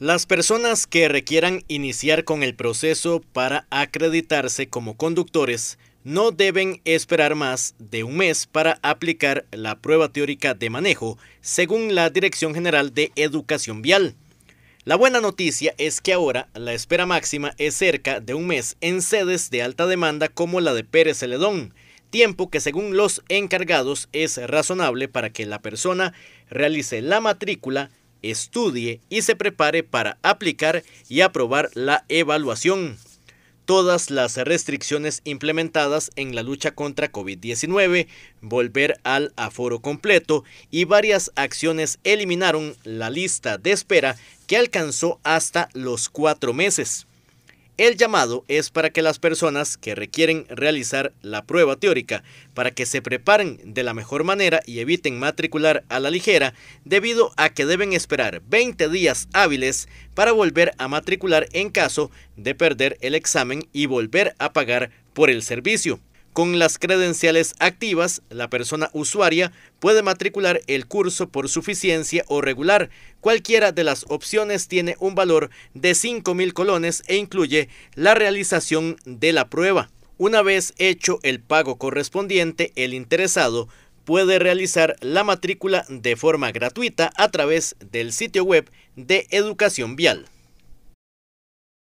Las personas que requieran iniciar con el proceso para acreditarse como conductores no deben esperar más de un mes para aplicar la prueba teórica de manejo, según la Dirección General de Educación Vial. La buena noticia es que ahora la espera máxima es cerca de un mes en sedes de alta demanda como la de Pérez Celedón, tiempo que según los encargados es razonable para que la persona realice la matrícula estudie y se prepare para aplicar y aprobar la evaluación. Todas las restricciones implementadas en la lucha contra COVID-19, volver al aforo completo y varias acciones eliminaron la lista de espera que alcanzó hasta los cuatro meses. El llamado es para que las personas que requieren realizar la prueba teórica para que se preparen de la mejor manera y eviten matricular a la ligera debido a que deben esperar 20 días hábiles para volver a matricular en caso de perder el examen y volver a pagar por el servicio. Con las credenciales activas, la persona usuaria puede matricular el curso por suficiencia o regular. Cualquiera de las opciones tiene un valor de 5.000 colones e incluye la realización de la prueba. Una vez hecho el pago correspondiente, el interesado puede realizar la matrícula de forma gratuita a través del sitio web de Educación Vial.